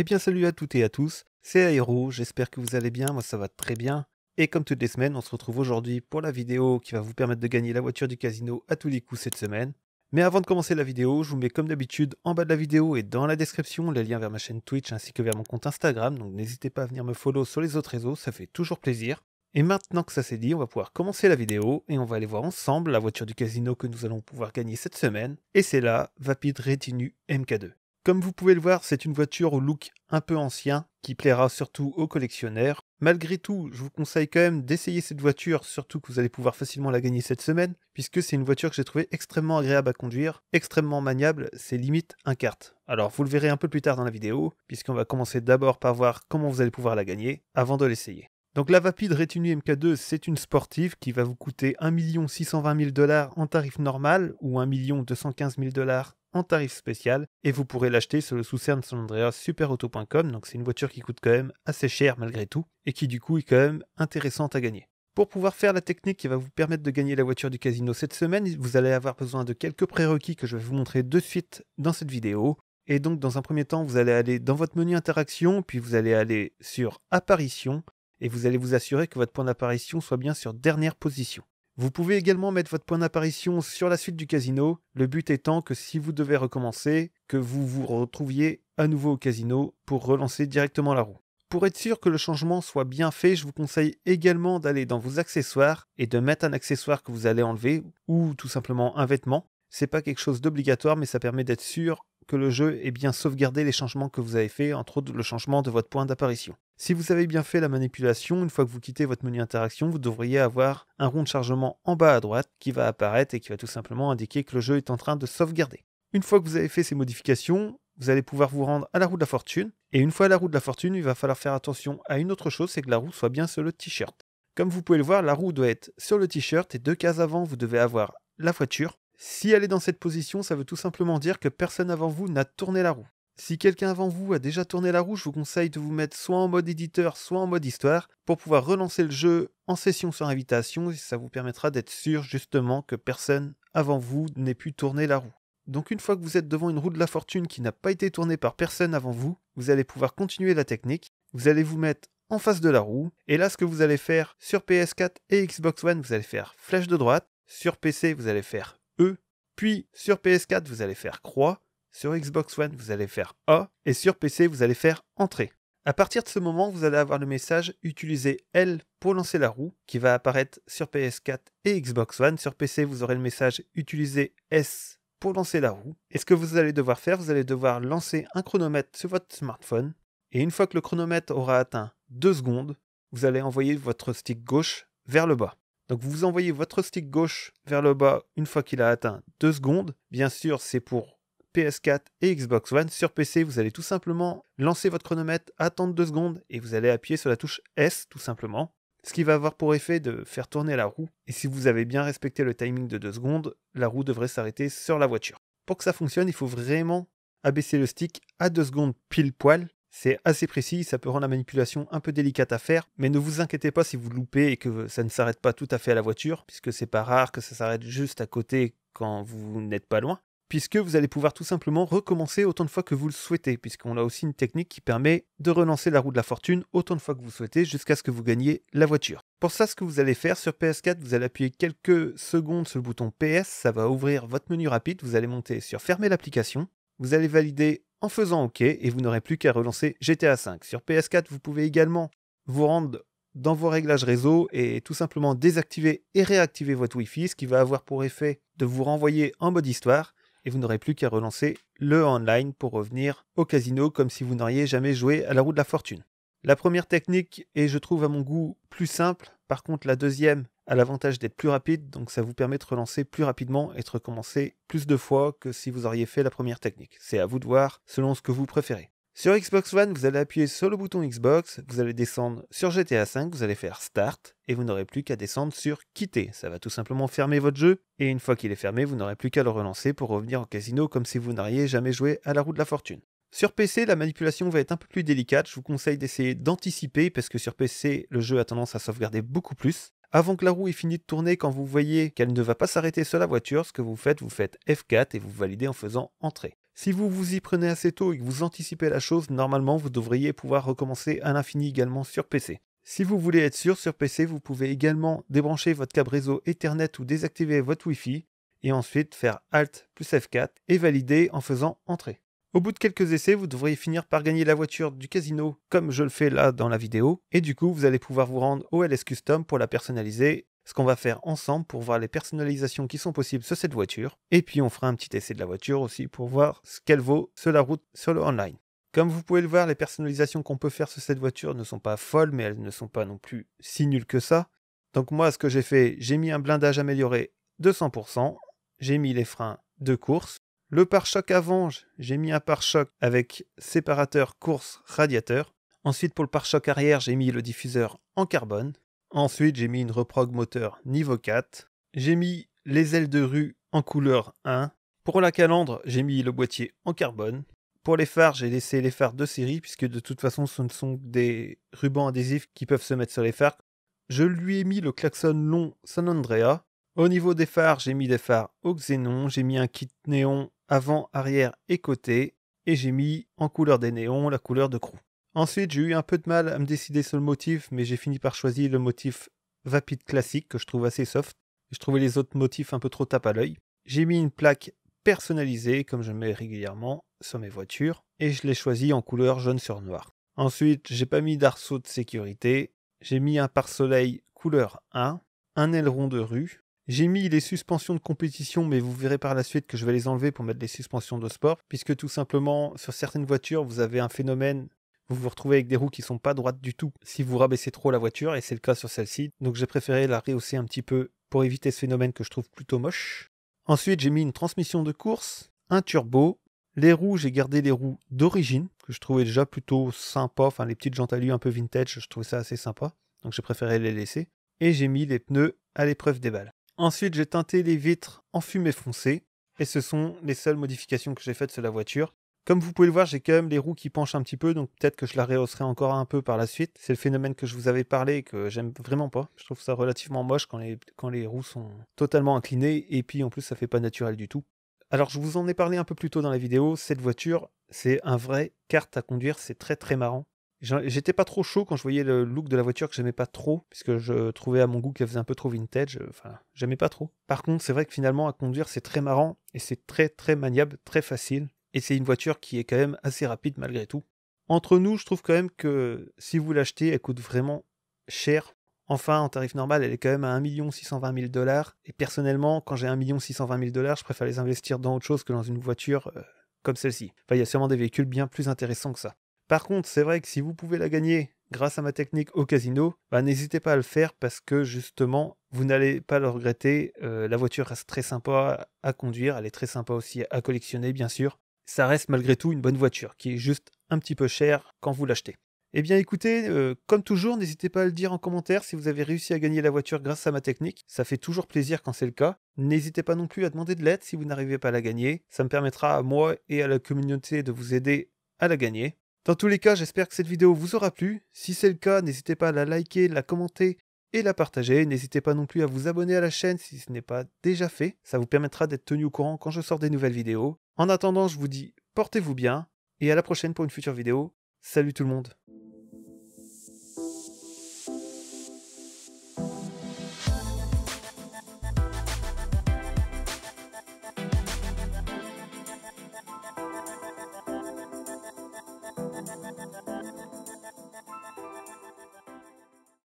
Eh bien salut à toutes et à tous, c'est Aero, j'espère que vous allez bien, moi ça va très bien. Et comme toutes les semaines, on se retrouve aujourd'hui pour la vidéo qui va vous permettre de gagner la voiture du casino à tous les coups cette semaine. Mais avant de commencer la vidéo, je vous mets comme d'habitude en bas de la vidéo et dans la description les liens vers ma chaîne Twitch ainsi que vers mon compte Instagram, donc n'hésitez pas à venir me follow sur les autres réseaux, ça fait toujours plaisir. Et maintenant que ça c'est dit, on va pouvoir commencer la vidéo et on va aller voir ensemble la voiture du casino que nous allons pouvoir gagner cette semaine. Et c'est la Vapid Retinue MK2. Comme vous pouvez le voir, c'est une voiture au look un peu ancien qui plaira surtout aux collectionneurs. Malgré tout, je vous conseille quand même d'essayer cette voiture, surtout que vous allez pouvoir facilement la gagner cette semaine, puisque c'est une voiture que j'ai trouvée extrêmement agréable à conduire, extrêmement maniable, c'est limite un kart. Alors vous le verrez un peu plus tard dans la vidéo, puisqu'on va commencer d'abord par voir comment vous allez pouvoir la gagner avant de l'essayer. Donc la Vapid Retinue MK2, c'est une sportive qui va vous coûter 1 620 000 dollars en tarif normal ou 1 215 000 dollars en tarif spécial et vous pourrez l'acheter sur le sous-serne cerne de Andreas superauto.com. Donc c'est une voiture qui coûte quand même assez cher malgré tout et qui du coup est quand même intéressante à gagner. Pour pouvoir faire la technique qui va vous permettre de gagner la voiture du casino cette semaine, vous allez avoir besoin de quelques prérequis que je vais vous montrer de suite dans cette vidéo. Et donc dans un premier temps, vous allez aller dans votre menu interaction, puis vous allez aller sur apparition et vous allez vous assurer que votre point d'apparition soit bien sur dernière position. Vous pouvez également mettre votre point d'apparition sur la suite du casino, le but étant que si vous devez recommencer, que vous vous retrouviez à nouveau au casino pour relancer directement la roue. Pour être sûr que le changement soit bien fait, je vous conseille également d'aller dans vos accessoires et de mettre un accessoire que vous allez enlever ou tout simplement un vêtement. C'est pas quelque chose d'obligatoire mais ça permet d'être sûr que le jeu ait bien sauvegardé les changements que vous avez faits, entre autres le changement de votre point d'apparition. Si vous avez bien fait la manipulation, une fois que vous quittez votre menu interaction, vous devriez avoir un rond de chargement en bas à droite qui va apparaître et qui va tout simplement indiquer que le jeu est en train de sauvegarder. Une fois que vous avez fait ces modifications, vous allez pouvoir vous rendre à la roue de la fortune. Et une fois à la roue de la fortune, il va falloir faire attention à une autre chose, c'est que la roue soit bien sur le t-shirt. Comme vous pouvez le voir, la roue doit être sur le t-shirt et deux cases avant, vous devez avoir la voiture si elle est dans cette position, ça veut tout simplement dire que personne avant vous n'a tourné la roue. Si quelqu'un avant vous a déjà tourné la roue, je vous conseille de vous mettre soit en mode éditeur, soit en mode histoire, pour pouvoir relancer le jeu en session sans invitation, ça vous permettra d'être sûr justement que personne avant vous n'ait pu tourner la roue. Donc une fois que vous êtes devant une roue de la fortune qui n'a pas été tournée par personne avant vous, vous allez pouvoir continuer la technique, vous allez vous mettre en face de la roue, et là ce que vous allez faire sur PS4 et Xbox One, vous allez faire flèche de droite, sur PC vous allez faire puis sur PS4, vous allez faire croix, sur Xbox One, vous allez faire A, et sur PC, vous allez faire entrée. A partir de ce moment, vous allez avoir le message Utilisez L pour lancer la roue qui va apparaître sur PS4 et Xbox One. Sur PC, vous aurez le message Utilisez S pour lancer la roue. Et ce que vous allez devoir faire, vous allez devoir lancer un chronomètre sur votre smartphone. Et une fois que le chronomètre aura atteint 2 secondes, vous allez envoyer votre stick gauche vers le bas. Donc vous envoyez votre stick gauche vers le bas une fois qu'il a atteint 2 secondes. Bien sûr, c'est pour PS4 et Xbox One. Sur PC, vous allez tout simplement lancer votre chronomètre, attendre 2 secondes et vous allez appuyer sur la touche S tout simplement. Ce qui va avoir pour effet de faire tourner la roue. Et si vous avez bien respecté le timing de 2 secondes, la roue devrait s'arrêter sur la voiture. Pour que ça fonctionne, il faut vraiment abaisser le stick à 2 secondes pile poil c'est assez précis, ça peut rendre la manipulation un peu délicate à faire, mais ne vous inquiétez pas si vous loupez et que ça ne s'arrête pas tout à fait à la voiture, puisque c'est pas rare que ça s'arrête juste à côté quand vous n'êtes pas loin, puisque vous allez pouvoir tout simplement recommencer autant de fois que vous le souhaitez, puisqu'on a aussi une technique qui permet de relancer la roue de la fortune autant de fois que vous souhaitez jusqu'à ce que vous gagniez la voiture. Pour ça, ce que vous allez faire sur PS4, vous allez appuyer quelques secondes sur le bouton PS, ça va ouvrir votre menu rapide, vous allez monter sur Fermer l'application, vous allez valider en faisant OK et vous n'aurez plus qu'à relancer GTA V. Sur PS4, vous pouvez également vous rendre dans vos réglages réseau et tout simplement désactiver et réactiver votre Wi-Fi, ce qui va avoir pour effet de vous renvoyer en mode histoire et vous n'aurez plus qu'à relancer le online pour revenir au casino comme si vous n'auriez jamais joué à la roue de la fortune. La première technique est, je trouve, à mon goût, plus simple. Par contre, la deuxième a l'avantage d'être plus rapide, donc ça vous permet de relancer plus rapidement et de recommencer plus de fois que si vous auriez fait la première technique. C'est à vous de voir selon ce que vous préférez. Sur Xbox One, vous allez appuyer sur le bouton Xbox, vous allez descendre sur GTA V, vous allez faire Start, et vous n'aurez plus qu'à descendre sur Quitter. Ça va tout simplement fermer votre jeu, et une fois qu'il est fermé, vous n'aurez plus qu'à le relancer pour revenir au casino comme si vous n'auriez jamais joué à la roue de la fortune. Sur PC, la manipulation va être un peu plus délicate. Je vous conseille d'essayer d'anticiper parce que sur PC, le jeu a tendance à sauvegarder beaucoup plus. Avant que la roue ait fini de tourner, quand vous voyez qu'elle ne va pas s'arrêter sur la voiture, ce que vous faites, vous faites F4 et vous validez en faisant entrer. Si vous vous y prenez assez tôt et que vous anticipez la chose, normalement vous devriez pouvoir recommencer à l'infini également sur PC. Si vous voulez être sûr sur PC, vous pouvez également débrancher votre câble réseau Ethernet ou désactiver votre Wi-Fi et ensuite faire Alt plus F4 et valider en faisant Entrée. Au bout de quelques essais, vous devriez finir par gagner la voiture du casino, comme je le fais là dans la vidéo, et du coup, vous allez pouvoir vous rendre au LS Custom pour la personnaliser, ce qu'on va faire ensemble pour voir les personnalisations qui sont possibles sur cette voiture, et puis on fera un petit essai de la voiture aussi pour voir ce qu'elle vaut sur la route sur le online. Comme vous pouvez le voir, les personnalisations qu'on peut faire sur cette voiture ne sont pas folles, mais elles ne sont pas non plus si nulles que ça. Donc moi, ce que j'ai fait, j'ai mis un blindage amélioré de 100%, j'ai mis les freins de course, le pare-choc avant, j'ai mis un pare-choc avec séparateur course radiateur. Ensuite, pour le pare-choc arrière, j'ai mis le diffuseur en carbone. Ensuite, j'ai mis une reprog moteur niveau 4. J'ai mis les ailes de rue en couleur 1. Pour la calandre, j'ai mis le boîtier en carbone. Pour les phares, j'ai laissé les phares de série, puisque de toute façon, ce ne sont des rubans adhésifs qui peuvent se mettre sur les phares. Je lui ai mis le klaxon long San Andrea. Au niveau des phares, j'ai mis des phares au xénon, j'ai mis un kit néon avant, arrière et côté, et j'ai mis en couleur des néons la couleur de crou. Ensuite, j'ai eu un peu de mal à me décider sur le motif, mais j'ai fini par choisir le motif Vapid classique que je trouve assez soft. Je trouvais les autres motifs un peu trop tape à l'œil. J'ai mis une plaque personnalisée, comme je mets régulièrement sur mes voitures, et je l'ai choisi en couleur jaune sur noir. Ensuite, j'ai pas mis d'arceau de sécurité, j'ai mis un pare-soleil couleur 1, un aileron de rue, j'ai mis les suspensions de compétition, mais vous verrez par la suite que je vais les enlever pour mettre des suspensions de sport, puisque tout simplement, sur certaines voitures, vous avez un phénomène vous vous retrouvez avec des roues qui ne sont pas droites du tout si vous rabaissez trop la voiture, et c'est le cas sur celle-ci. Donc j'ai préféré la rehausser un petit peu pour éviter ce phénomène que je trouve plutôt moche. Ensuite, j'ai mis une transmission de course, un turbo. Les roues, j'ai gardé les roues d'origine, que je trouvais déjà plutôt sympa. Enfin, les petites jantes un peu vintage, je trouvais ça assez sympa. Donc j'ai préféré les laisser. Et j'ai mis les pneus à l'épreuve des balles. Ensuite, j'ai teinté les vitres en fumée foncée. Et ce sont les seules modifications que j'ai faites sur la voiture. Comme vous pouvez le voir, j'ai quand même les roues qui penchent un petit peu, donc peut-être que je la rehausserai encore un peu par la suite. C'est le phénomène que je vous avais parlé et que j'aime vraiment pas. Je trouve ça relativement moche quand les, roues sont totalement inclinées et puis en plus ça fait pas naturel du tout. Alors je vous en ai parlé un peu plus tôt dans la vidéo, cette voiture c'est un vrai carte à conduire, c'est très très marrant. J'étais pas trop chaud quand je voyais le look de la voiture que j'aimais pas trop, puisque je trouvais à mon goût qu'elle faisait un peu trop vintage. Euh, enfin, j'aimais pas trop. Par contre, c'est vrai que finalement, à conduire, c'est très marrant et c'est très très maniable, très facile. Et c'est une voiture qui est quand même assez rapide malgré tout. Entre nous, je trouve quand même que si vous l'achetez, elle coûte vraiment cher. Enfin, en tarif normal, elle est quand même à 1 620 000 dollars. Et personnellement, quand j'ai 1 620 000 dollars, je préfère les investir dans autre chose que dans une voiture euh, comme celle-ci. Enfin, il y a sûrement des véhicules bien plus intéressants que ça. Par contre, c'est vrai que si vous pouvez la gagner grâce à ma technique au casino, bah, n'hésitez pas à le faire parce que justement, vous n'allez pas le regretter. Euh, la voiture reste très sympa à conduire, elle est très sympa aussi à collectionner, bien sûr. Ça reste malgré tout une bonne voiture qui est juste un petit peu chère quand vous l'achetez. Eh bien écoutez, euh, comme toujours, n'hésitez pas à le dire en commentaire si vous avez réussi à gagner la voiture grâce à ma technique. Ça fait toujours plaisir quand c'est le cas. N'hésitez pas non plus à demander de l'aide si vous n'arrivez pas à la gagner. Ça me permettra à moi et à la communauté de vous aider à la gagner. Dans tous les cas, j'espère que cette vidéo vous aura plu. Si c'est le cas, n'hésitez pas à la liker, la commenter et la partager. N'hésitez pas non plus à vous abonner à la chaîne si ce n'est pas déjà fait. Ça vous permettra d'être tenu au courant quand je sors des nouvelles vidéos. En attendant, je vous dis portez-vous bien et à la prochaine pour une future vidéo. Salut tout le monde